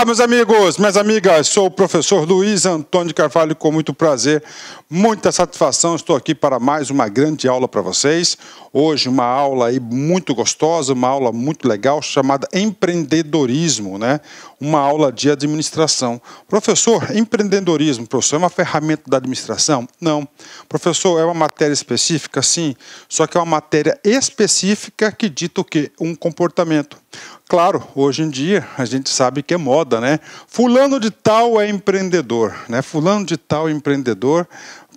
Olá, meus amigos, minhas amigas. Sou o professor Luiz Antônio Carvalho, com muito prazer, muita satisfação. Estou aqui para mais uma grande aula para vocês. Hoje, uma aula aí muito gostosa, uma aula muito legal chamada empreendedorismo, né? uma aula de administração. Professor, empreendedorismo, professor, é uma ferramenta da administração? Não. Professor, é uma matéria específica? Sim. Só que é uma matéria específica que dita o quê? Um comportamento. Claro, hoje em dia a gente sabe que é moda, né? Fulano de tal é empreendedor, né? Fulano de tal é empreendedor,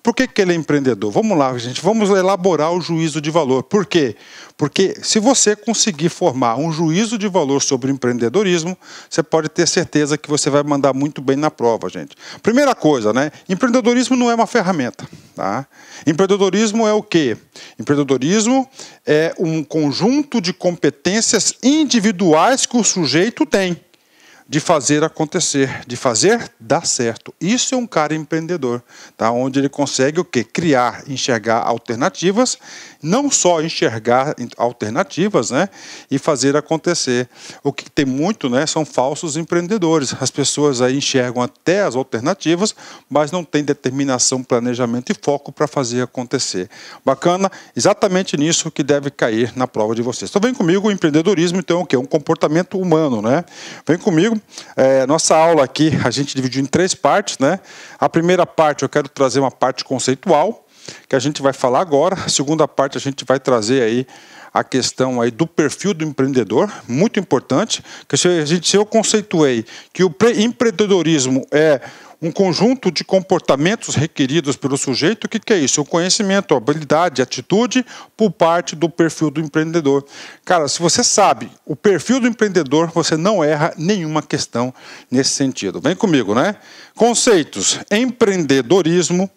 por que, que ele é empreendedor? Vamos lá, gente, vamos elaborar o juízo de valor. Por quê? Porque se você conseguir formar um juízo de valor sobre empreendedorismo, você pode ter certeza que você vai mandar muito bem na prova, gente. Primeira coisa, né? Empreendedorismo não é uma ferramenta. Tá? Empreendedorismo é o quê? Empreendedorismo é um conjunto de competências individuais que o sujeito tem de fazer acontecer, de fazer dar certo. Isso é um cara empreendedor, tá? Onde ele consegue o quê? Criar, enxergar alternativas, não só enxergar alternativas, né? E fazer acontecer. O que tem muito, né? São falsos empreendedores. As pessoas aí enxergam até as alternativas, mas não têm determinação, planejamento e foco para fazer acontecer. Bacana, exatamente nisso que deve cair na prova de vocês. Então vem comigo, o empreendedorismo, então, o que é um comportamento humano, né? Vem comigo é, nossa aula aqui a gente dividiu em três partes, né? A primeira parte eu quero trazer uma parte conceitual que a gente vai falar agora. A segunda parte a gente vai trazer aí a questão aí do perfil do empreendedor, muito importante, que se, a gente, se eu conceituei que o empreendedorismo é um conjunto de comportamentos requeridos pelo sujeito, o que, que é isso? O é conhecimento, é habilidade, atitude por parte do perfil do empreendedor. Cara, se você sabe o perfil do empreendedor, você não erra nenhuma questão nesse sentido. Vem comigo, né? Conceitos: empreendedorismo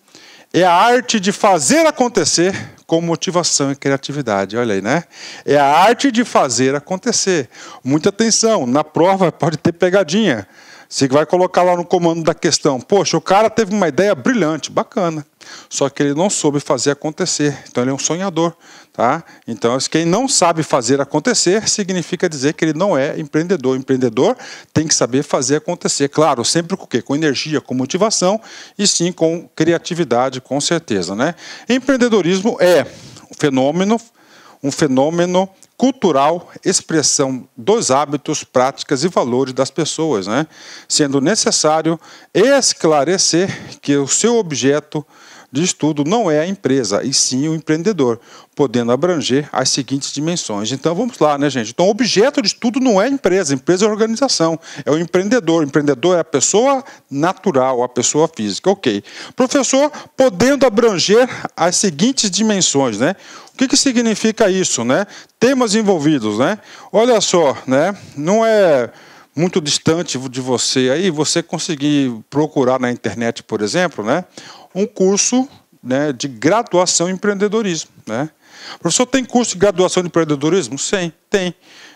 é a arte de fazer acontecer com motivação e criatividade. Olha aí, né? É a arte de fazer acontecer. Muita atenção, na prova pode ter pegadinha. Você vai colocar lá no comando da questão, poxa, o cara teve uma ideia brilhante, bacana. Só que ele não soube fazer acontecer. Então ele é um sonhador, tá? Então quem não sabe fazer acontecer significa dizer que ele não é empreendedor. O empreendedor tem que saber fazer acontecer. Claro, sempre com o quê? Com energia, com motivação e sim com criatividade, com certeza, né? Empreendedorismo é um fenômeno, um fenômeno cultural, expressão dos hábitos, práticas e valores das pessoas, né? sendo necessário esclarecer que o seu objeto de estudo não é a empresa, e sim o empreendedor, podendo abranger as seguintes dimensões. Então vamos lá, né, gente? Então, objeto de estudo não é a empresa, a empresa é a organização, é o empreendedor. O empreendedor é a pessoa natural, a pessoa física. Ok. Professor, podendo abranger as seguintes dimensões, né? O que, que significa isso, né? Temas envolvidos, né? Olha só, né? Não é muito distante de você aí, você conseguir procurar na internet, por exemplo, né? um curso né, de graduação em empreendedorismo. Né? Professor, tem curso de graduação em empreendedorismo? Sim, tem.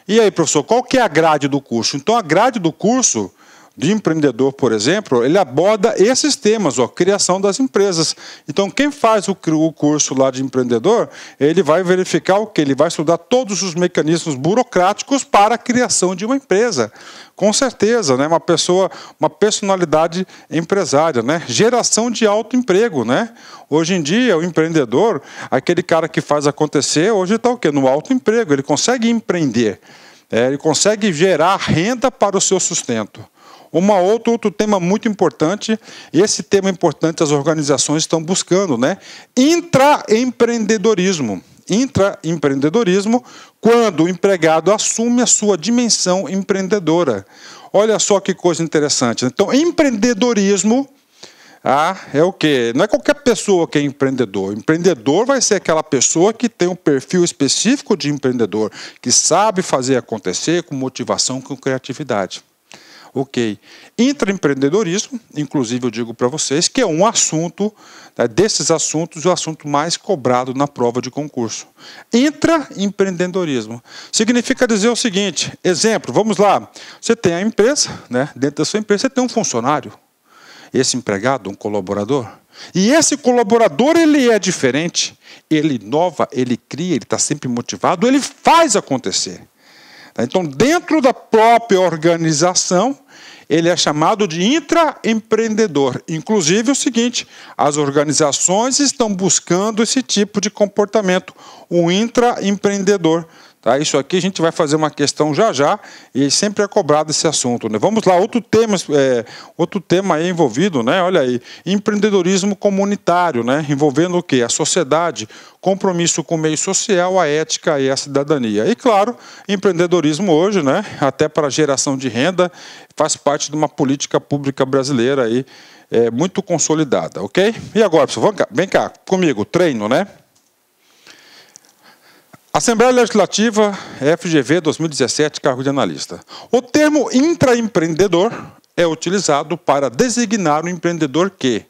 E aí, professor, qual que é a grade do curso? Então, a grade do curso de empreendedor, por exemplo, ele aborda esses temas, ó, criação das empresas. Então, quem faz o, o curso lá de empreendedor, ele vai verificar o que? Ele vai estudar todos os mecanismos burocráticos para a criação de uma empresa. Com certeza, né? Uma pessoa, uma personalidade empresária, né? Geração de emprego né? Hoje em dia, o empreendedor, aquele cara que faz acontecer, hoje está o quê? No emprego ele consegue empreender. É, ele consegue gerar renda para o seu sustento. Uma outro, outro tema muito importante, e esse tema importante as organizações estão buscando, né? Intraempreendedorismo. Intraempreendedorismo, quando o empregado assume a sua dimensão empreendedora. Olha só que coisa interessante. Né? Então, empreendedorismo ah, é o quê? Não é qualquer pessoa que é empreendedor. Empreendedor vai ser aquela pessoa que tem um perfil específico de empreendedor, que sabe fazer acontecer com motivação, com criatividade. Ok. Intraempreendedorismo, inclusive eu digo para vocês, que é um assunto, né, desses assuntos, o assunto mais cobrado na prova de concurso. Intraempreendedorismo. Significa dizer o seguinte: exemplo, vamos lá. Você tem a empresa, né, dentro da sua empresa, você tem um funcionário, esse empregado, um colaborador. E esse colaborador, ele é diferente, ele inova, ele cria, ele está sempre motivado, ele faz acontecer. Né? Então, dentro da própria organização, ele é chamado de intraempreendedor. Inclusive, é o seguinte: as organizações estão buscando esse tipo de comportamento, o intraempreendedor. Tá? Isso aqui a gente vai fazer uma questão já já e sempre é cobrado esse assunto. Né? Vamos lá, outro tema, é, outro tema aí envolvido, né? olha aí, empreendedorismo comunitário, né? envolvendo o que? A sociedade, compromisso com o meio social, a ética e a cidadania. E claro, empreendedorismo hoje, né? até para geração de renda, faz parte de uma política pública brasileira aí, é, muito consolidada, ok? E agora, pessoal, vem cá comigo, treino, né? Assembleia Legislativa FGV 2017, cargo de analista. O termo intraempreendedor é utilizado para designar o um empreendedor que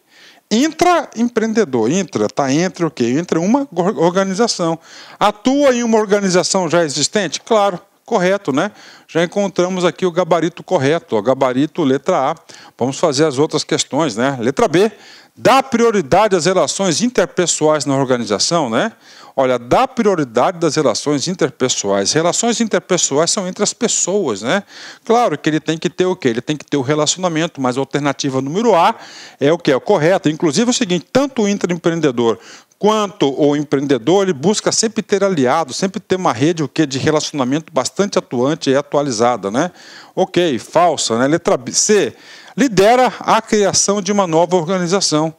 intraempreendedor, intra, está entre o quê? Entre uma organização. Atua em uma organização já existente? Claro correto, né? Já encontramos aqui o gabarito correto, o gabarito letra A. Vamos fazer as outras questões, né? Letra B, dá prioridade às relações interpessoais na organização, né? Olha, dá prioridade das relações interpessoais. Relações interpessoais são entre as pessoas, né? Claro que ele tem que ter o quê? Ele tem que ter o relacionamento, mas a alternativa número A é o que é o correto. Inclusive é o seguinte, tanto o intraempreendedor quanto o empreendedor, ele busca sempre ter aliado, sempre ter uma rede o que de relacionamento bastante atuante e atualizada, né? OK, falsa, né? Letra B, C. Lidera a criação de uma nova organização.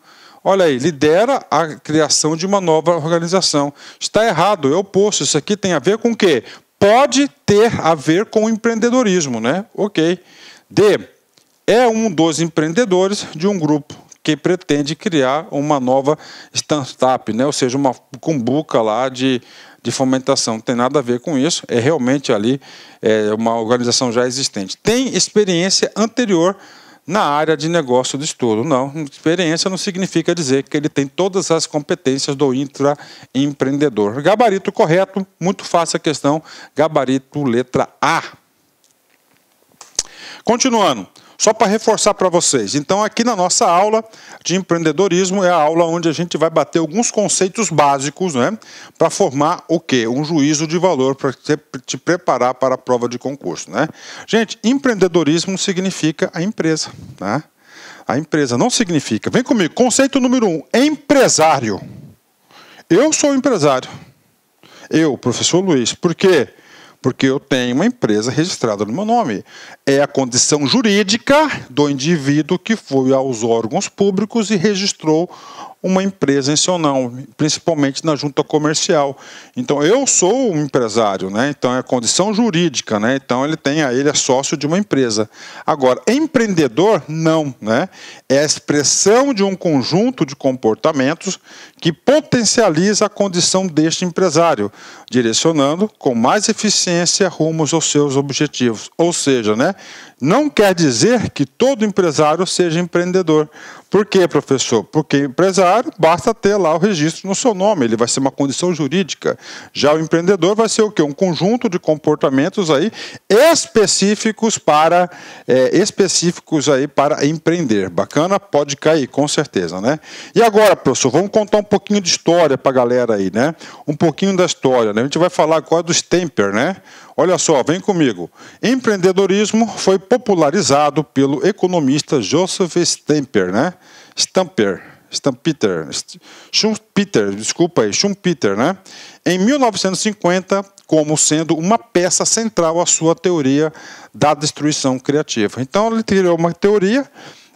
Olha aí, lidera a criação de uma nova organização. Está errado, é oposto. Isso aqui tem a ver com o quê? Pode ter a ver com o empreendedorismo, né? OK. D. É um dos empreendedores de um grupo que pretende criar uma nova startup, né? ou seja, uma cumbuca lá de, de fomentação. Não tem nada a ver com isso, é realmente ali é uma organização já existente. Tem experiência anterior na área de negócio de estudo. Não, experiência não significa dizer que ele tem todas as competências do intraempreendedor. Gabarito correto, muito fácil a questão, gabarito letra A. Continuando. Só para reforçar para vocês. Então, aqui na nossa aula de empreendedorismo é a aula onde a gente vai bater alguns conceitos básicos, né, para formar o quê? Um juízo de valor para te preparar para a prova de concurso, né? Gente, empreendedorismo significa a empresa, né? A empresa não significa. Vem comigo. Conceito número um: empresário. Eu sou empresário. Eu, professor Luiz. Por quê? porque eu tenho uma empresa registrada no meu nome. É a condição jurídica do indivíduo que foi aos órgãos públicos e registrou uma empresa em seu nome, principalmente na junta comercial. Então, eu sou um empresário, né? então é condição jurídica, né? então ele tem a ele é sócio de uma empresa. Agora, empreendedor, não. Né? É a expressão de um conjunto de comportamentos que potencializa a condição deste empresário, direcionando com mais eficiência rumos aos seus objetivos. Ou seja, né? não quer dizer que todo empresário seja empreendedor por quê, professor? Porque empresário basta ter lá o registro no seu nome, ele vai ser uma condição jurídica. Já o empreendedor vai ser o quê? Um conjunto de comportamentos aí específicos para é, específicos aí para empreender. Bacana? Pode cair, com certeza, né? E agora, professor, vamos contar um pouquinho de história para a galera aí, né? Um pouquinho da história, né? A gente vai falar agora dos Temper, né? Olha só, vem comigo. Empreendedorismo foi popularizado pelo economista Joseph Stamper, né? Stamper, Stampeter, Schumpeter, desculpa aí, Schumpeter, né? Em 1950, como sendo uma peça central à sua teoria da destruição criativa. Então ele criou uma teoria,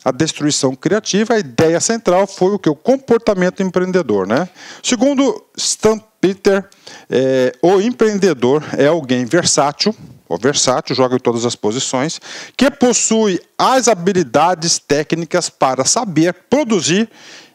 a destruição criativa, a ideia central foi o que o comportamento empreendedor, né? Segundo Stamper Peter, é, o empreendedor é alguém versátil, ou versátil, joga em todas as posições, que possui as habilidades técnicas para saber produzir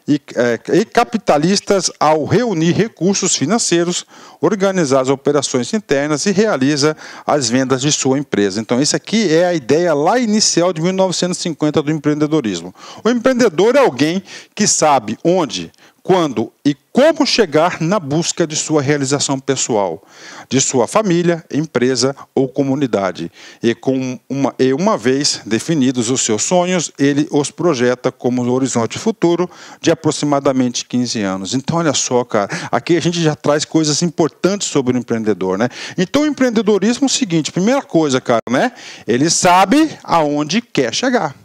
e, é, e capitalistas ao reunir recursos financeiros, organizar as operações internas e realiza as vendas de sua empresa. Então, isso aqui é a ideia lá inicial de 1950 do empreendedorismo. O empreendedor é alguém que sabe onde quando e como chegar na busca de sua realização pessoal, de sua família, empresa ou comunidade. E, com uma, e uma vez definidos os seus sonhos, ele os projeta como um horizonte futuro de aproximadamente 15 anos. Então, olha só, cara, aqui a gente já traz coisas importantes sobre o empreendedor, né? Então, o empreendedorismo é o seguinte: primeira coisa, cara, né? Ele sabe aonde quer chegar.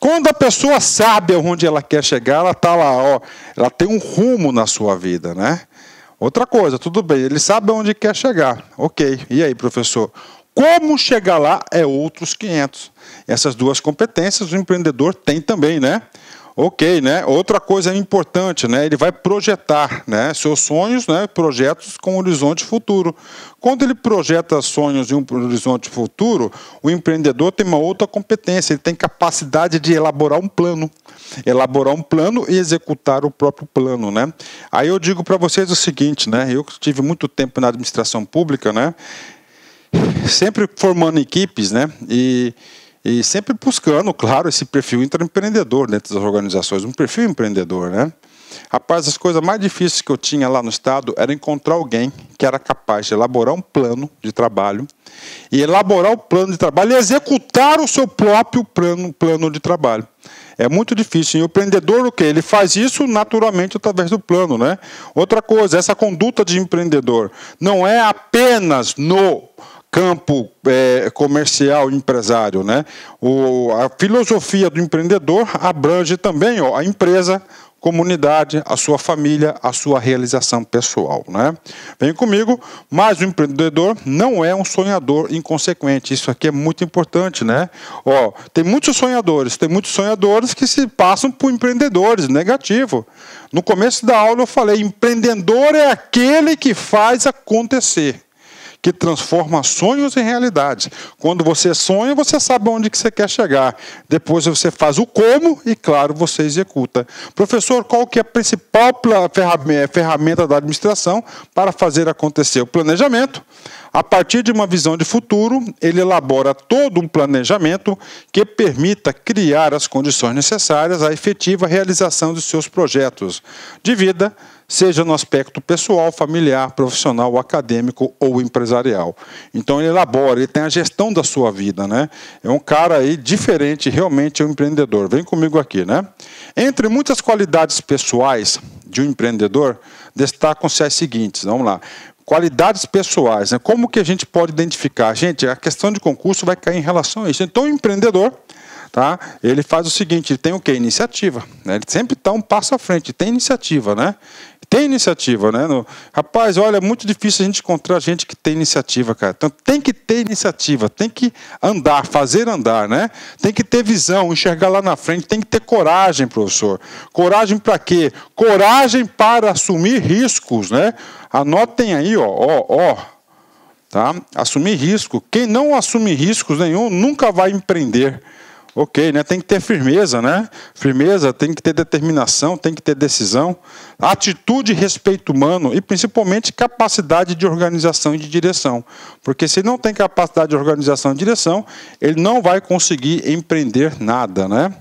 Quando a pessoa sabe aonde ela quer chegar, ela está lá, ó, ela tem um rumo na sua vida, né? Outra coisa, tudo bem, ele sabe aonde quer chegar. Ok, e aí, professor? Como chegar lá é outros 500. Essas duas competências o empreendedor tem também, né? Ok, né? Outra coisa importante, né? Ele vai projetar, né? Seus sonhos, né? Projetos com horizonte futuro. Quando ele projeta sonhos e um horizonte futuro, o empreendedor tem uma outra competência. Ele tem capacidade de elaborar um plano, elaborar um plano e executar o próprio plano, né? Aí eu digo para vocês o seguinte, né? Eu tive muito tempo na administração pública, né? Sempre formando equipes, né? E e sempre buscando, claro, esse perfil intraempreendedor dentro das organizações, um perfil empreendedor, né? Rapaz, as coisas mais difíceis que eu tinha lá no estado era encontrar alguém que era capaz de elaborar um plano de trabalho e elaborar o plano de trabalho e executar o seu próprio plano, plano de trabalho. É muito difícil. E o empreendedor, o que? Ele faz isso naturalmente através do plano, né? Outra coisa, essa conduta de empreendedor não é apenas no campo é, comercial empresário. Né? O, a filosofia do empreendedor abrange também ó, a empresa, comunidade, a sua família, a sua realização pessoal. Né? Vem comigo, mas o empreendedor não é um sonhador inconsequente. Isso aqui é muito importante, né? Ó, tem muitos sonhadores, tem muitos sonhadores que se passam por empreendedores, negativo. No começo da aula eu falei, empreendedor é aquele que faz acontecer que transforma sonhos em realidades. Quando você sonha, você sabe onde que você quer chegar. Depois você faz o como e, claro, você executa. Professor, qual que é a principal é, ferramenta da administração para fazer acontecer o planejamento? A partir de uma visão de futuro, ele elabora todo um planejamento que permita criar as condições necessárias à efetiva realização dos seus projetos de vida, seja no aspecto pessoal, familiar, profissional, acadêmico ou empresarial. Então ele elabora, ele tem a gestão da sua vida, né? É um cara aí diferente, realmente é um empreendedor. Vem comigo aqui, né? Entre muitas qualidades pessoais de um empreendedor, destacam-se as seguintes. Vamos lá. Qualidades pessoais, né? Como que a gente pode identificar? Gente, a questão de concurso vai cair em relação a isso. Então, o empreendedor, tá? Ele faz o seguinte, ele tem o quê? Iniciativa. Né? Ele sempre está um passo à frente, tem iniciativa, né? Tem iniciativa, né? No, rapaz, olha, é muito difícil a gente encontrar gente que tem iniciativa, cara. Então tem que ter iniciativa, tem que andar, fazer andar, né? Tem que ter visão, enxergar lá na frente, tem que ter coragem, professor. Coragem para quê? Coragem para assumir riscos, né? Anotem aí, ó, ó, ó, tá? Assumir risco. Quem não assume riscos nenhum nunca vai empreender. Ok, né? Tem que ter firmeza, né? Firmeza, tem que ter determinação, tem que ter decisão, atitude, respeito humano e principalmente capacidade de organização e de direção. Porque se não tem capacidade de organização e direção, ele não vai conseguir empreender nada, né?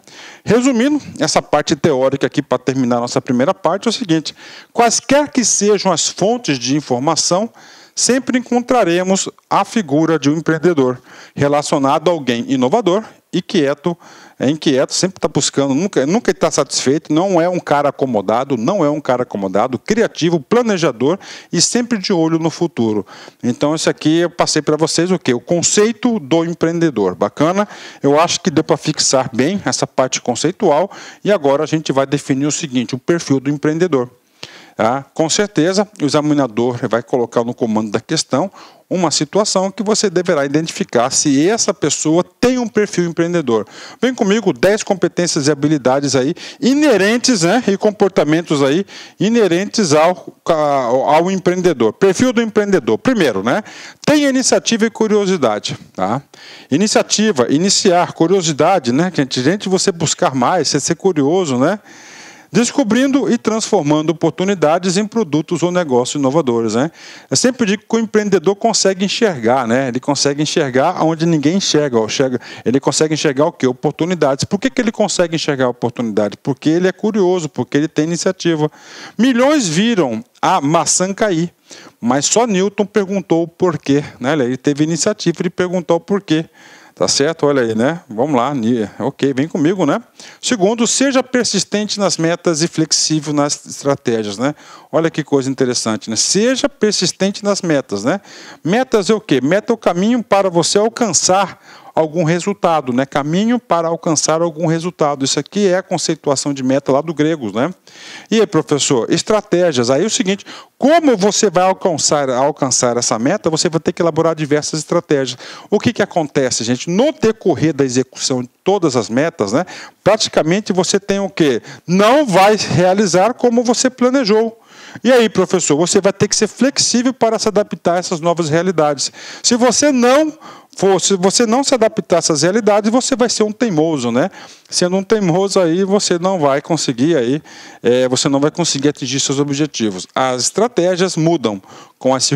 Resumindo, essa parte teórica aqui para terminar nossa primeira parte é o seguinte: quaisquer que sejam as fontes de informação, sempre encontraremos a figura de um empreendedor relacionado a alguém inovador inquieto, é inquieto, sempre está buscando, nunca nunca está satisfeito, não é um cara acomodado, não é um cara acomodado, criativo, planejador e sempre de olho no futuro. Então esse aqui eu passei para vocês o que o conceito do empreendedor, bacana. Eu acho que deu para fixar bem essa parte conceitual e agora a gente vai definir o seguinte, o perfil do empreendedor. Ah, com certeza, o examinador vai colocar no comando da questão uma situação que você deverá identificar se essa pessoa tem um perfil empreendedor. Vem comigo 10 competências e habilidades aí inerentes, né, e comportamentos aí inerentes ao, ao empreendedor. Perfil do empreendedor. Primeiro, né, tem iniciativa e curiosidade, tá? Iniciativa, iniciar, curiosidade, né, gente, gente, você buscar mais, você ser curioso, né? descobrindo e transformando oportunidades em produtos ou negócios inovadores. Né? Eu é sempre digo que o empreendedor consegue enxergar, né? ele consegue enxergar onde ninguém enxerga. ou chega, ele consegue enxergar o quê? Oportunidades. Por que, que ele consegue enxergar oportunidades? Porque ele é curioso, porque ele tem iniciativa. Milhões viram a maçã cair, mas só Newton perguntou o porquê. Né? Ele teve iniciativa de perguntar o porquê. Tá certo? Olha aí, né? Vamos lá, ok, vem comigo, né? Segundo, seja persistente nas metas e flexível nas estratégias, né? Olha que coisa interessante, né? Seja persistente nas metas, né? Metas é o quê? Meta é o caminho para você alcançar algum resultado, né? Caminho para alcançar algum resultado. Isso aqui é a conceituação de meta lá do grego, né? E aí, professor, estratégias. Aí é o seguinte, como você vai alcançar, alcançar essa meta, você vai ter que elaborar diversas estratégias. O que, que acontece, gente? No decorrer da execução de todas as metas, né? Praticamente você tem o quê? Não vai realizar como você planejou. E aí, professor, você vai ter que ser flexível para se adaptar a essas novas realidades. Se você não for, se você não se adaptar a essas realidades, você vai ser um teimoso, né? Sendo um teimoso aí, você não vai conseguir aí, é, você não vai conseguir atingir seus objetivos. As estratégias mudam com as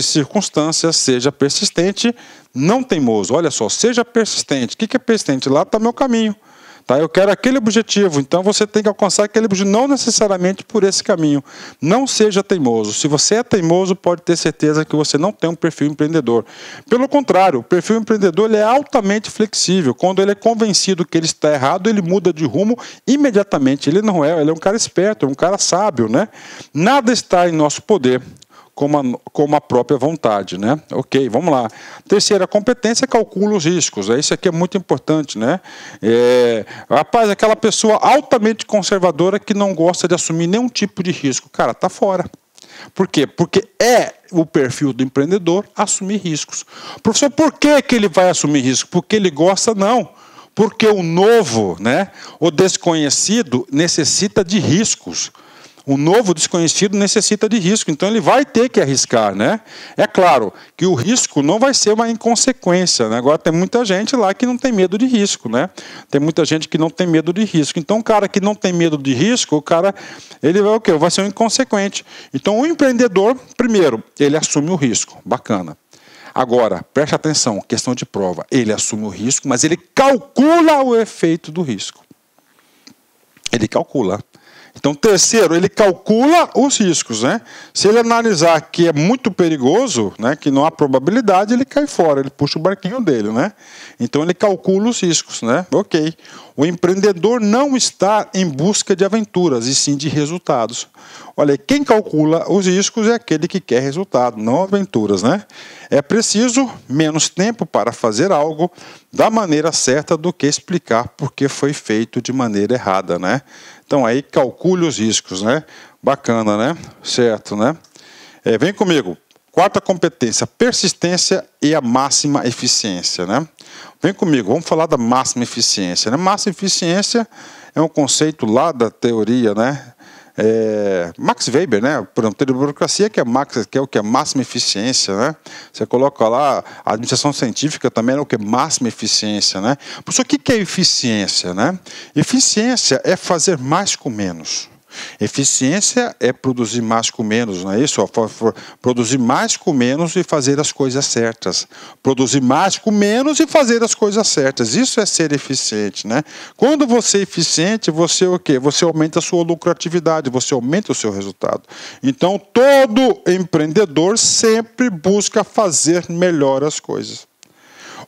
circunstâncias, seja persistente, não teimoso. Olha só, seja persistente. O que é persistente? Lá está meu caminho. Tá? Eu quero aquele objetivo, então você tem que alcançar aquele objetivo, não necessariamente por esse caminho. Não seja teimoso. Se você é teimoso, pode ter certeza que você não tem um perfil empreendedor. Pelo contrário, o perfil empreendedor é altamente flexível. Quando ele é convencido que ele está errado, ele muda de rumo imediatamente. Ele não é, ele é um cara esperto, é um cara sábio. Né? Nada está em nosso poder como a, como a própria vontade, né? Ok, vamos lá. Terceira, competência calcula os riscos. Né? Isso aqui é muito importante, né? É, rapaz, aquela pessoa altamente conservadora que não gosta de assumir nenhum tipo de risco, cara, tá fora. Por quê? Porque é o perfil do empreendedor assumir riscos. Professor, por que, que ele vai assumir risco? Porque ele gosta? Não. Porque o novo, né, o desconhecido, necessita de riscos. O novo desconhecido necessita de risco, então ele vai ter que arriscar, né? É claro que o risco não vai ser uma inconsequência, né? Agora tem muita gente lá que não tem medo de risco, né? Tem muita gente que não tem medo de risco. Então, o cara que não tem medo de risco, o cara ele vai o quê? Vai ser um inconsequente. Então, o empreendedor, primeiro, ele assume o risco. Bacana. Agora, preste atenção, questão de prova. Ele assume o risco, mas ele calcula o efeito do risco. Ele calcula. Então, terceiro, ele calcula os riscos. Né? Se ele analisar que é muito perigoso, né, que não há probabilidade, ele cai fora, ele puxa o barquinho dele. Né? Então, ele calcula os riscos. Né? Ok. O empreendedor não está em busca de aventuras, e sim de resultados. Olha, quem calcula os riscos é aquele que quer resultado, não aventuras. Né? É preciso menos tempo para fazer algo da maneira certa do que explicar porque foi feito de maneira errada. Né? Então aí calcule os riscos, né? Bacana, né? Certo, né? É, vem comigo. Quarta competência, persistência e a máxima eficiência, né? Vem comigo, vamos falar da máxima eficiência. Né? Máxima eficiência é um conceito lá da teoria, né? É, Max Weber, né? Por não ter burocracia, que é, max, que é o que é máxima eficiência, né? Você coloca lá, a administração científica também é o que é máxima eficiência, né? Por isso, o que é eficiência, né? Eficiência é fazer mais com menos. Eficiência é produzir mais com menos, não é isso? Produzir mais com menos e fazer as coisas certas. Produzir mais com menos e fazer as coisas certas. Isso é ser eficiente, né? Quando você é eficiente, você é o quê? Você aumenta a sua lucratividade, você aumenta o seu resultado. Então, todo empreendedor sempre busca fazer melhor as coisas.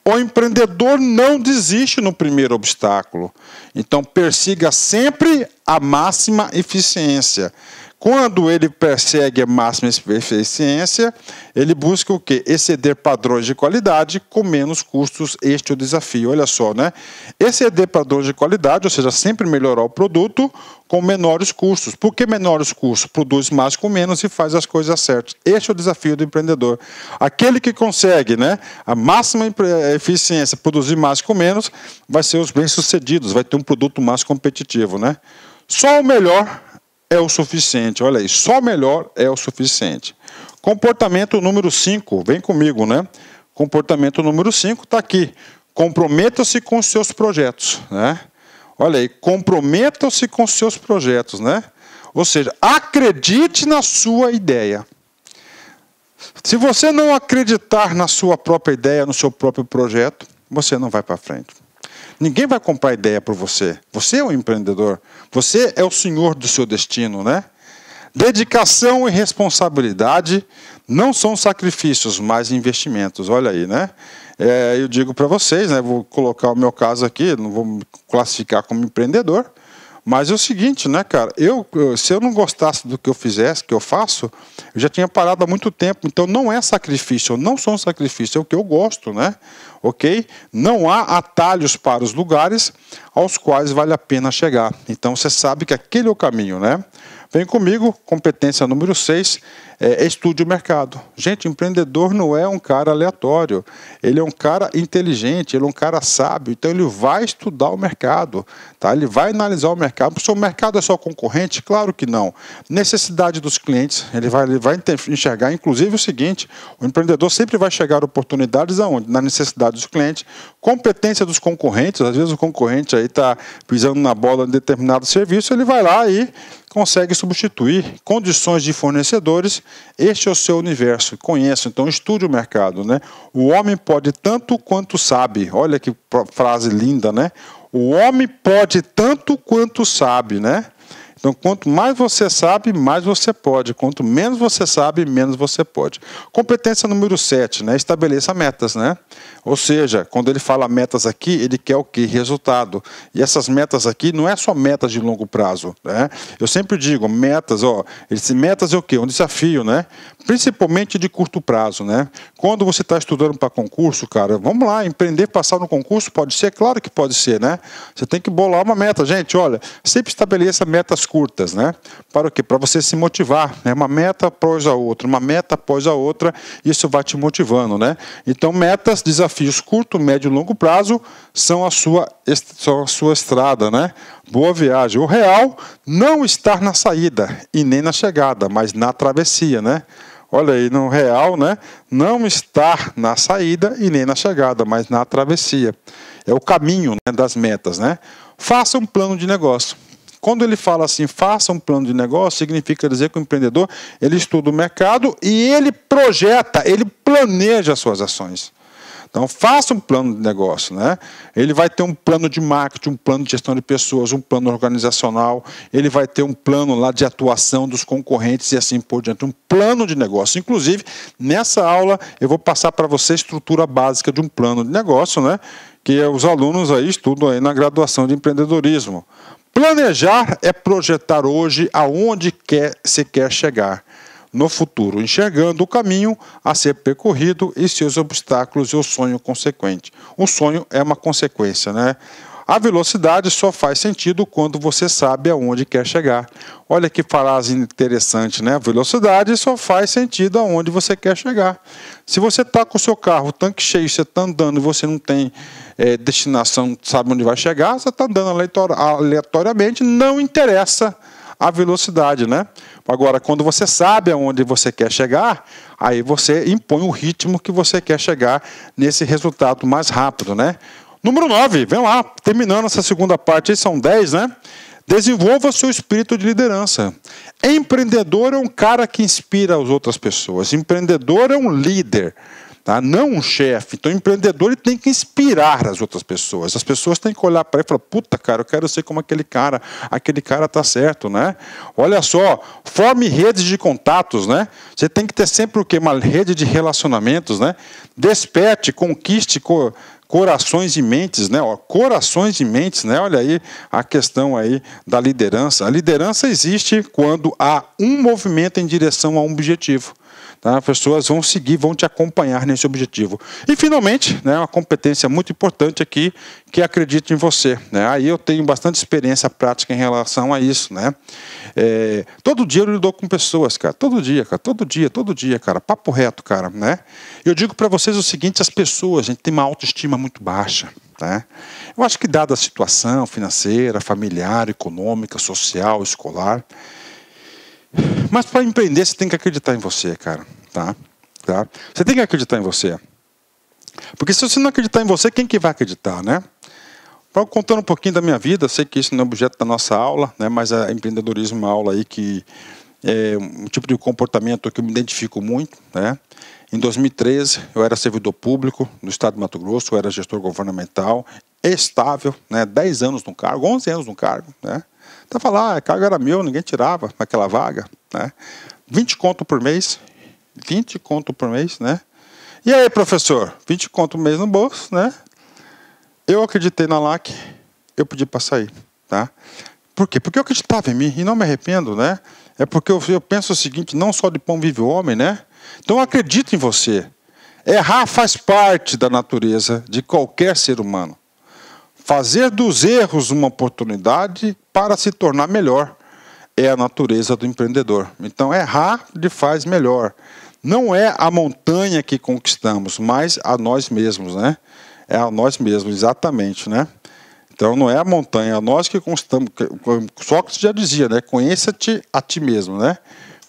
O empreendedor não desiste no primeiro obstáculo. Então, persiga sempre a máxima eficiência. Quando ele persegue a máxima eficiência, ele busca o quê? Exceder padrões de qualidade com menos custos. Este é o desafio. Olha só, né? Exceder padrões de qualidade, ou seja, sempre melhorar o produto com menores custos. Por que menores custos? Produz mais com menos e faz as coisas certas. Este é o desafio do empreendedor. Aquele que consegue né, a máxima eficiência, produzir mais com menos, vai ser os bem-sucedidos, vai ter um produto mais competitivo, né? Só o melhor é o suficiente. Olha aí, só melhor é o suficiente. Comportamento número 5, vem comigo, né? Comportamento número 5 está aqui. Comprometa-se com seus projetos, né? Olha aí, comprometa-se com seus projetos, né? Ou seja, acredite na sua ideia. Se você não acreditar na sua própria ideia, no seu próprio projeto, você não vai para frente. Ninguém vai comprar ideia por você. Você é o um empreendedor. Você é o senhor do seu destino, né? Dedicação e responsabilidade não são sacrifícios, mas investimentos. Olha aí, né? É, eu digo para vocês, né? Vou colocar o meu caso aqui, não vou me classificar como empreendedor, mas é o seguinte, né, cara? Eu, se eu não gostasse do que eu fizesse, que eu faço, eu já tinha parado há muito tempo. Então não é sacrifício, eu não sou um sacrifício, é o que eu gosto, né? Ok? Não há atalhos para os lugares aos quais vale a pena chegar. Então você sabe que aquele é o caminho, né? Vem comigo, competência número 6, é, estude o mercado. Gente, empreendedor não é um cara aleatório, ele é um cara inteligente, ele é um cara sábio, então ele vai estudar o mercado, tá? ele vai analisar o mercado. O seu mercado é só concorrente? Claro que não. Necessidade dos clientes, ele vai, ele vai enxergar, inclusive, o seguinte: o empreendedor sempre vai chegar oportunidades aonde? Na necessidade dos clientes, competência dos concorrentes, às vezes o concorrente aí está pisando na bola em determinado serviço, ele vai lá e consegue substituir condições de fornecedores. Este é o seu universo. Conheça, então estude o mercado. Né? O homem pode tanto quanto sabe. Olha que frase linda, né? O homem pode tanto quanto sabe, né? Então, quanto mais você sabe, mais você pode. Quanto menos você sabe, menos você pode. Competência número 7, né? Estabeleça metas, né? Ou seja, quando ele fala metas aqui, ele quer o quê? Resultado. E essas metas aqui não é só metas de longo prazo, né? Eu sempre digo, metas, ó, esse metas é o quê? Um desafio, né? Principalmente de curto prazo, né? Quando você está estudando para concurso, cara, vamos lá, empreender, passar no concurso, pode ser? Claro que pode ser, né? Você tem que bolar uma meta. Gente, olha, sempre estabeleça metas curtas, né? Para o quê? Para você se motivar, né? Uma meta após a outra, uma meta após a outra, isso vai te motivando, né? Então, metas, desafios curto, médio e longo prazo são a sua, são a sua estrada, né? Boa viagem. O real não estar na saída e nem na chegada, mas na travessia, né? olha aí, no real, né? Não estar na saída e nem na chegada, mas na travessia. É o caminho né, das metas, né? Faça um plano de negócio. Quando ele fala assim, faça um plano de negócio, significa dizer que o empreendedor ele estuda o mercado e ele projeta, ele planeja as suas ações. Então, faça um plano de negócio. Né? Ele vai ter um plano de marketing, um plano de gestão de pessoas, um plano organizacional, ele vai ter um plano lá de atuação dos concorrentes e assim por diante. Um plano de negócio. Inclusive, nessa aula, eu vou passar para você a estrutura básica de um plano de negócio, né? que os alunos aí estudam aí na graduação de empreendedorismo. Planejar é projetar hoje aonde quer se quer chegar, no futuro, enxergando o caminho a ser percorrido e seus obstáculos e o sonho consequente. O sonho é uma consequência, né? A velocidade só faz sentido quando você sabe aonde quer chegar. Olha que frase interessante, né? A velocidade só faz sentido aonde você quer chegar. Se você está com o seu carro, o tanque cheio, você está andando e você não tem é, destinação sabe onde vai chegar, você está andando aleatoriamente, não interessa a velocidade, né? Agora, quando você sabe aonde você quer chegar, aí você impõe o ritmo que você quer chegar nesse resultado mais rápido, né? Número 9, vem lá, terminando essa segunda parte, são 10, né? Desenvolva seu espírito de liderança. Empreendedor é um cara que inspira as outras pessoas. Empreendedor é um líder tá? não um chefe. Então, o empreendedor ele tem que inspirar as outras pessoas. As pessoas têm que olhar para ele e falar: puta, cara, eu quero ser como aquele cara, aquele cara tá certo, né? Olha só, forme redes de contatos, né? Você tem que ter sempre o quê? Uma rede de relacionamentos, né? Desperte, conquiste, co corações e mentes, né? Ó, corações e mentes, né? Olha aí a questão aí da liderança. A liderança existe quando há um movimento em direção a um objetivo. Tá? Pessoas vão seguir, vão te acompanhar nesse objetivo. E, finalmente, né, uma competência muito importante aqui, que acredito em você. Né? Aí eu tenho bastante experiência prática em relação a isso. Né? É, todo dia eu lido com pessoas, cara. Todo dia, cara. Todo dia, todo dia, cara. Papo reto, cara. Né? Eu digo para vocês o seguinte: as pessoas, a gente tem uma autoestima muito baixa. Né? Eu acho que, dada a situação financeira, familiar, econômica, social, escolar, mas para empreender, você tem que acreditar em você, cara. Tá? tá? Você tem que acreditar em você. Porque se você não acreditar em você, quem que vai acreditar, né? contando um pouquinho da minha vida, sei que isso não é objeto da nossa aula, né? mas é empreendedorismo é uma aula aí que é um tipo de comportamento que eu me identifico muito, né? Em 2013, eu era servidor público no estado de Mato Grosso, eu era gestor governamental, estável, né? 10 anos no cargo, 11 anos no cargo, né? tá então, falar, ah, cargo era meu, ninguém tirava naquela vaga, né? 20 conto por mês, 20 conto por mês, né? E aí, professor, 20 conto por mês no bolso, né? Eu acreditei na LAC, eu pedi para sair, tá? Por quê? Porque eu acreditava em mim e não me arrependo, né? É porque eu, eu penso o seguinte, não só de pão vive o homem, né? Então eu acredito em você. Errar faz parte da natureza de qualquer ser humano. Fazer dos erros uma oportunidade para se tornar melhor é a natureza do empreendedor. Então, errar lhe faz melhor. Não é a montanha que conquistamos, mas a nós mesmos, né? É a nós mesmos, exatamente, né? Então, não é a montanha, é nós que conquistamos. Sócrates já dizia, né? Conheça-te a ti mesmo, né?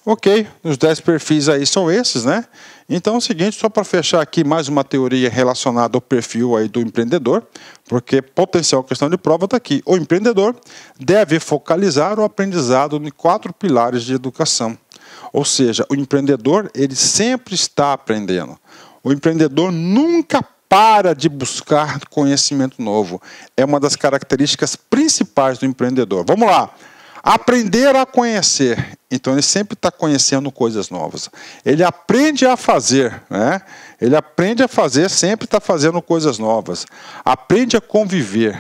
Ok, os 10 perfis aí são esses, né? Então é o seguinte, só para fechar aqui mais uma teoria relacionada ao perfil aí do empreendedor, porque potencial questão de prova está aqui. O empreendedor deve focalizar o aprendizado em quatro pilares de educação. Ou seja, o empreendedor ele sempre está aprendendo. O empreendedor nunca para de buscar conhecimento novo. É uma das características principais do empreendedor. Vamos lá! Aprender a conhecer. Então ele sempre está conhecendo coisas novas. Ele aprende a fazer, né? Ele aprende a fazer, sempre está fazendo coisas novas. Aprende a conviver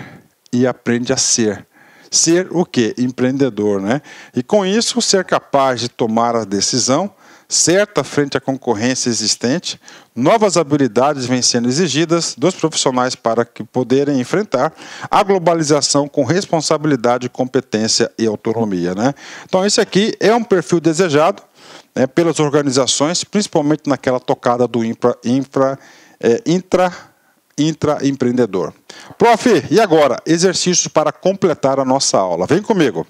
e aprende a ser. Ser o que? Empreendedor, né? E com isso ser capaz de tomar a decisão certa frente à concorrência existente, novas habilidades vêm sendo exigidas dos profissionais para que poderem enfrentar a globalização com responsabilidade, competência e autonomia. Né? Então, esse aqui é um perfil desejado né, pelas organizações, principalmente naquela tocada do infra, infra é, intra intraempreendedor. Prof, e agora? Exercícios para completar a nossa aula. Vem comigo.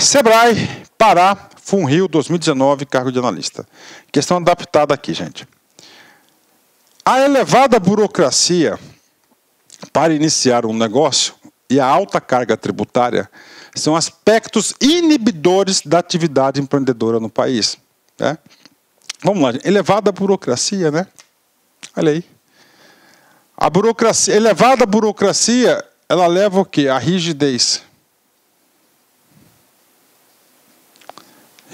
Sebrae, Pará, Funrio 2019, cargo de analista. Questão adaptada aqui, gente. A elevada burocracia para iniciar um negócio e a alta carga tributária são aspectos inibidores da atividade empreendedora no país. Né? Vamos lá, elevada burocracia, né? Olha aí. A burocracia, elevada burocracia, ela leva o quê? A rigidez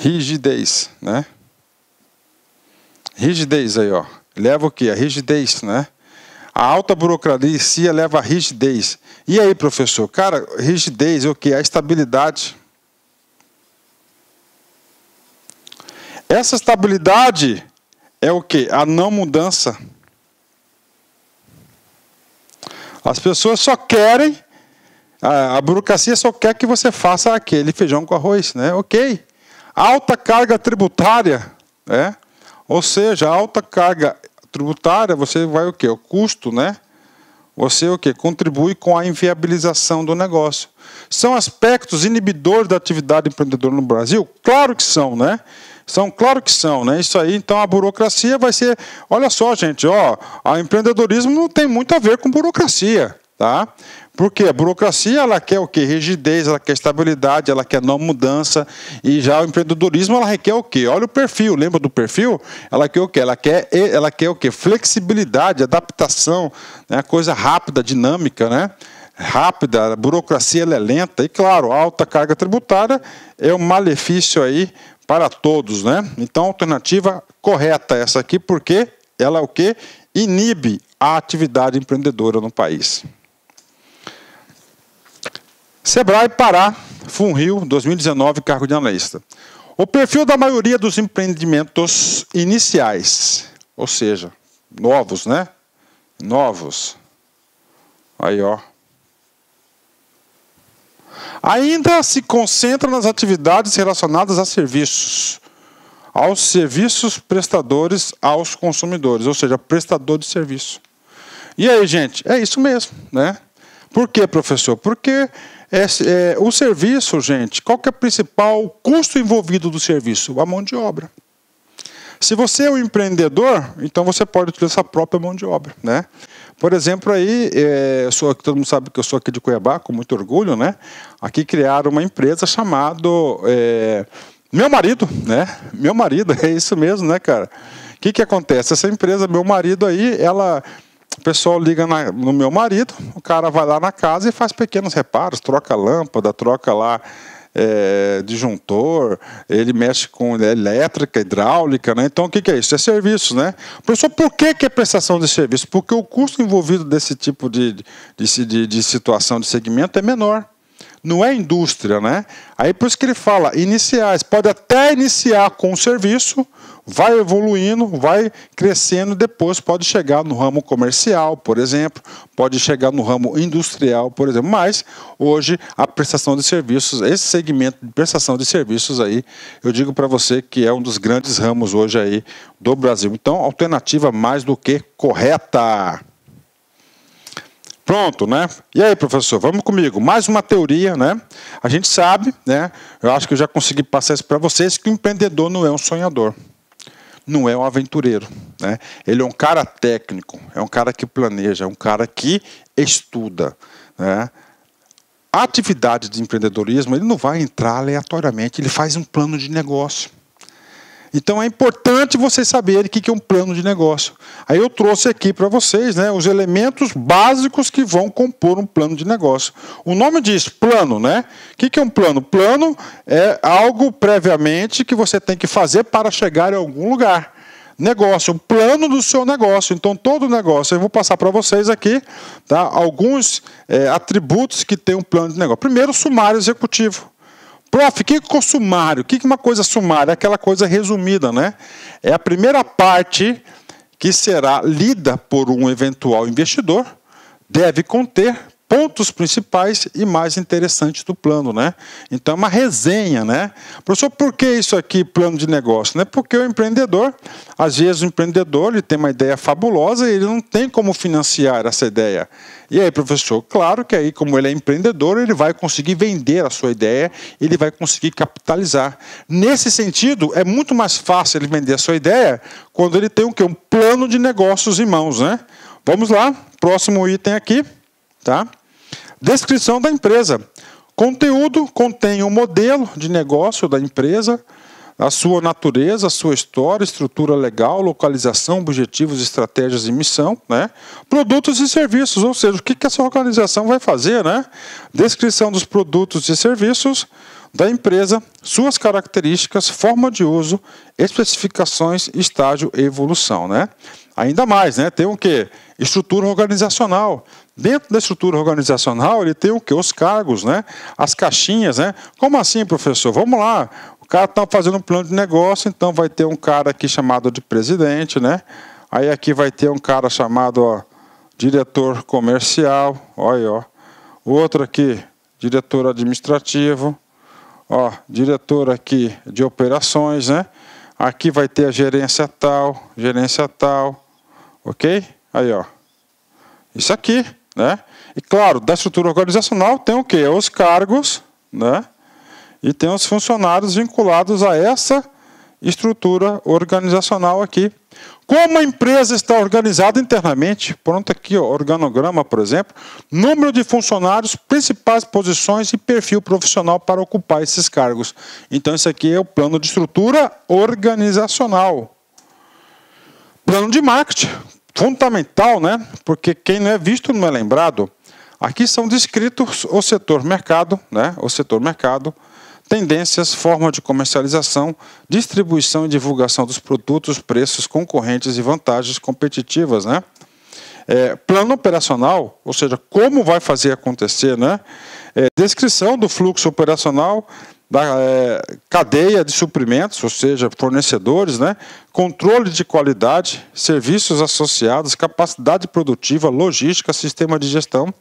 rigidez, né? Rigidez aí, ó. Leva o quê? A rigidez, né? A alta burocracia leva a rigidez. E aí, professor? Cara, rigidez é o que? A estabilidade. Essa estabilidade é o que? A não mudança. As pessoas só querem, a, burocracia só quer que você faça aquele feijão com arroz, né? Ok. Alta carga tributária, né? ou seja, alta carga tributária, você vai o quê? O custo, né? Você o quê? Contribui com a inviabilização do negócio. São aspectos inibidores da atividade empreendedora no Brasil? Claro que são, né? São, claro que são, né? Isso aí, então a burocracia vai ser. Olha só, gente, ó, o empreendedorismo não tem muito a ver com burocracia, tá? Porque a burocracia ela quer o quê? Rigidez, ela quer estabilidade, ela quer não mudança. E já o empreendedorismo ela requer o quê? Olha o perfil, lembra do perfil? Ela quer o quê? Ela quer, ela quer o quê? Flexibilidade, adaptação, né? coisa rápida, dinâmica, né? Rápida, a burocracia ela é lenta e, claro, alta carga tributária é um malefício aí para todos, né? Então, alternativa correta é essa aqui, porque ela é o que? Inibe a atividade empreendedora no país. Sebrae Pará, Funrio 2019, cargo de analista. O perfil da maioria dos empreendimentos iniciais, ou seja, novos, né? Novos. Aí, ó. Ainda se concentra nas atividades relacionadas a serviços, aos serviços prestadores aos consumidores, ou seja, prestador de serviço. E aí, gente, é isso mesmo, né? Por que, professor? Porque é, é, o serviço, gente, qual que é o principal custo envolvido do serviço? A mão de obra. Se você é um empreendedor, então você pode utilizar a própria mão de obra, né? Por exemplo, aí, é, eu sou, todo mundo sabe que eu sou aqui de Cuiabá, com muito orgulho, né? Aqui criaram uma empresa chamada é, Meu Marido, né? Meu Marido, é isso mesmo, né, cara? O que, que acontece? Essa empresa, Meu Marido aí, ela o pessoal liga na, no meu marido, o cara vai lá na casa e faz pequenos reparos, troca lâmpada, troca lá é, disjuntor, ele mexe com elétrica, hidráulica, né? Então o que, que é isso? É serviço, né? Professor, por que, que é prestação de serviço? Porque o custo envolvido desse tipo de, de, de, de situação de segmento é menor. Não é indústria, né? Aí por isso que ele fala iniciais. Pode até iniciar com o serviço, vai evoluindo, vai crescendo, depois pode chegar no ramo comercial, por exemplo, pode chegar no ramo industrial, por exemplo. Mas hoje a prestação de serviços, esse segmento de prestação de serviços aí, eu digo para você que é um dos grandes ramos hoje aí do Brasil. Então, alternativa mais do que correta. Pronto, né? E aí, professor, vamos comigo. Mais uma teoria, né? A gente sabe, né? Eu acho que eu já consegui passar isso para vocês que o empreendedor não é um sonhador não é um aventureiro. Né? Ele é um cara técnico, é um cara que planeja, é um cara que estuda. Né? A atividade de empreendedorismo, ele não vai entrar aleatoriamente, ele faz um plano de negócio. Então é importante você saber o que é um plano de negócio. Aí eu trouxe aqui para vocês né, os elementos básicos que vão compor um plano de negócio. O nome diz plano, né? O que é um plano? Plano é algo previamente que você tem que fazer para chegar em algum lugar. Negócio, o plano do seu negócio. Então, todo negócio, eu vou passar para vocês aqui tá, alguns é, atributos que tem um plano de negócio. Primeiro, sumário executivo. Prof, o que é o sumário? O que é uma coisa sumária? É aquela coisa resumida, né? É a primeira parte que será lida por um eventual investidor, deve conter pontos principais e mais interessantes do plano, né? Então, é uma resenha, né? Professor, por que isso aqui, plano de negócio? é Porque o empreendedor, às vezes o empreendedor ele tem uma ideia fabulosa e ele não tem como financiar essa ideia. E aí, professor, claro que aí, como ele é empreendedor, ele vai conseguir vender a sua ideia, ele vai conseguir capitalizar. Nesse sentido, é muito mais fácil ele vender a sua ideia quando ele tem o quê? Um plano de negócios em mãos, né? Vamos lá, próximo item aqui, tá? Descrição da empresa. Conteúdo contém o um modelo de negócio da empresa, a sua natureza, a sua história, estrutura legal, localização, objetivos, estratégias e missão, né? Produtos e serviços, ou seja, o que, que essa organização vai fazer, né? Descrição dos produtos e serviços da empresa, suas características, forma de uso, especificações, estágio e evolução, né? Ainda mais, né? Tem o que Estrutura organizacional, Dentro da estrutura organizacional, ele tem o que? Os cargos, né? as caixinhas. Né? Como assim, professor? Vamos lá. Cara estão tá fazendo um plano de negócio, então vai ter um cara aqui chamado de presidente, né? Aí aqui vai ter um cara chamado ó, diretor comercial, olha, ó. Outro aqui, diretor administrativo, ó, diretor aqui de operações, né? Aqui vai ter a gerência tal, gerência tal, ok? Aí, ó. Isso aqui, né? E claro, da estrutura organizacional tem o quê? Os cargos, né? e tem os funcionários vinculados a essa estrutura organizacional aqui. Como a empresa está organizada internamente, pronto aqui, ó, organograma, por exemplo, número de funcionários, principais posições e perfil profissional para ocupar esses cargos. Então, isso aqui é o plano de estrutura organizacional. Plano de marketing, fundamental, né? Porque quem não é visto não é lembrado. Aqui são descritos o setor mercado, né? O setor mercado, tendências, forma de comercialização, distribuição e divulgação dos produtos, preços concorrentes e vantagens competitivas, né? É, plano operacional, ou seja, como vai fazer acontecer, né? É, descrição do fluxo operacional, da é, cadeia de suprimentos, ou seja, fornecedores, né? controle de qualidade, serviços associados, capacidade produtiva, logística, sistema de gestão,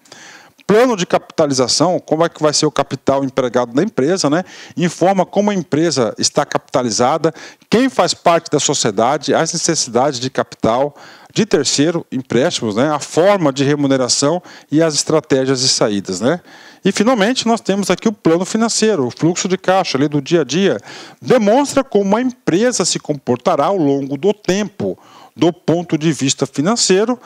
plano de capitalização, como é que vai ser o capital empregado na empresa, né? informa como a empresa está capitalizada, quem faz parte da sociedade, as necessidades de capital, de terceiro, empréstimos, né? a forma de remuneração e as estratégias e saídas. Né? E, finalmente, nós temos aqui o plano financeiro, o fluxo de caixa ali do dia a dia. Demonstra como a empresa se comportará ao longo do tempo, do ponto de vista financeiro,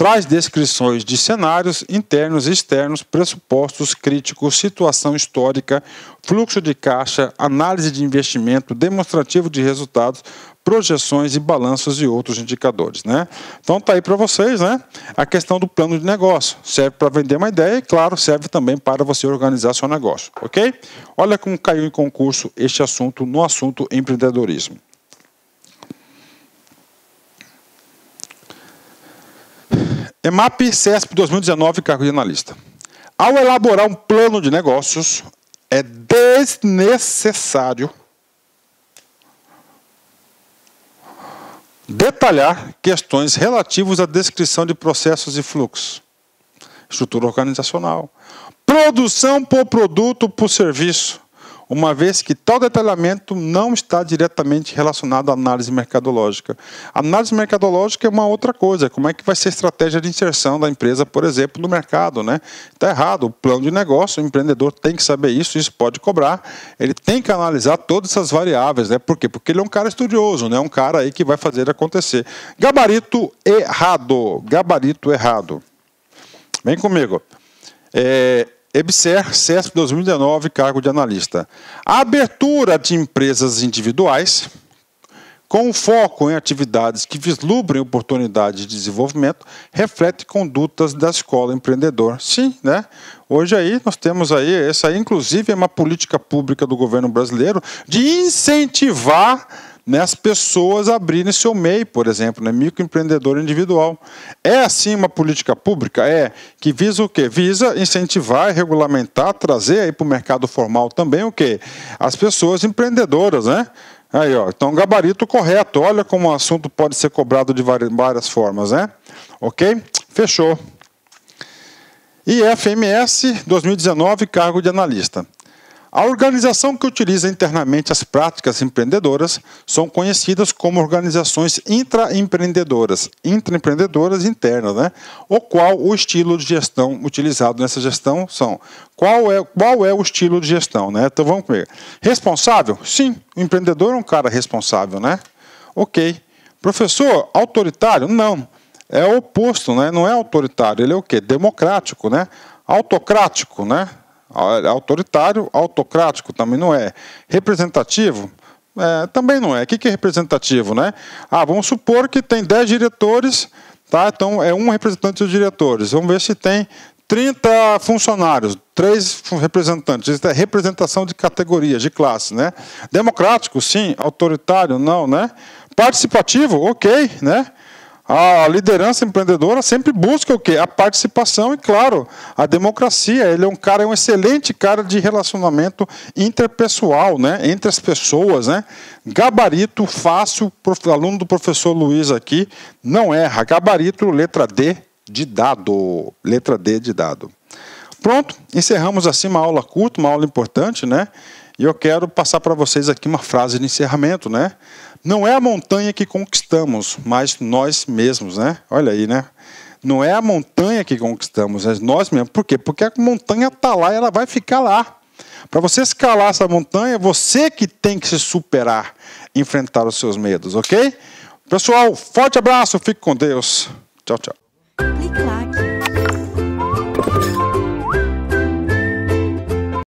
Traz descrições de cenários internos e externos, pressupostos críticos, situação histórica, fluxo de caixa, análise de investimento, demonstrativo de resultados, projeções e balanços e outros indicadores, né? Então tá aí para vocês, né? A questão do plano de negócio serve para vender uma ideia e claro serve também para você organizar seu negócio, ok? Olha como caiu em concurso este assunto no assunto empreendedorismo. EMAP CESP 2019, cargo de analista. Ao elaborar um plano de negócios, é desnecessário detalhar questões relativas à descrição de processos e fluxos, estrutura organizacional, produção por produto por serviço, uma vez que tal detalhamento não está diretamente relacionado à análise mercadológica. A análise mercadológica é uma outra coisa, como é que vai ser a estratégia de inserção da empresa, por exemplo, no mercado. Está né? Tá errado, o plano de negócio, o empreendedor tem que saber isso, isso pode cobrar, ele tem que analisar todas essas variáveis. Né? Por quê? Porque ele é um cara estudioso, né? um cara aí que vai fazer acontecer. Gabarito errado, gabarito errado. Vem comigo. É, EBSER, CESP 2019, cargo de analista. Abertura de empresas individuais, com foco em atividades que vislumbrem oportunidades de desenvolvimento, reflete condutas da escola empreendedor. Sim, né? Hoje aí nós temos aí, essa aí, inclusive é uma política pública do governo brasileiro de incentivar né, as pessoas abrirem seu MEI, por exemplo, né, microempreendedor individual. É assim uma política pública? É. Que visa o quê? Visa incentivar, regulamentar, trazer aí para o mercado formal também o quê? As pessoas empreendedoras, né? Aí, ó, então gabarito correto. Olha como o assunto pode ser cobrado de várias formas, né? Ok? Fechou. E FMS 2019, cargo de analista. A organização que utiliza internamente as práticas empreendedoras são conhecidas como organizações intraempreendedoras, intraempreendedoras internas, né? O qual o estilo de gestão utilizado nessa gestão são qual é qual é o estilo de gestão, né? Então vamos ver. Responsável? Sim, o empreendedor é um cara responsável, né? OK. Professor autoritário? Não. É o oposto, né? Não é autoritário, ele é o quê? Democrático, né? Autocrático, né? Autoritário, autocrático também não é. Representativo é, também não é. O que é representativo, né? Ah, vamos supor que tem 10 diretores, tá? Então é um representante dos diretores. Vamos ver se tem 30 funcionários, três representantes. Isso é representação de categorias, de classe, né? Democrático, sim. Autoritário, não, né? Participativo, ok, né? a liderança empreendedora sempre busca o quê? A participação e, claro, a democracia. Ele é um cara, é um excelente cara de relacionamento interpessoal, né? Entre as pessoas, né? Gabarito fácil, aluno do professor Luiz aqui, não erra. Gabarito, letra D de dado. Letra D de dado. Pronto, encerramos assim uma aula curta, uma aula importante, né? E eu quero passar para vocês aqui uma frase de encerramento, né? Não é a montanha que conquistamos, mas nós mesmos, né? Olha aí, né? Não é a montanha que conquistamos, é nós mesmos. Por quê? Porque a montanha está lá e ela vai ficar lá. Para você escalar essa montanha, você que tem que se superar, enfrentar os seus medos, ok? Pessoal, forte abraço, fique com Deus. Tchau, tchau.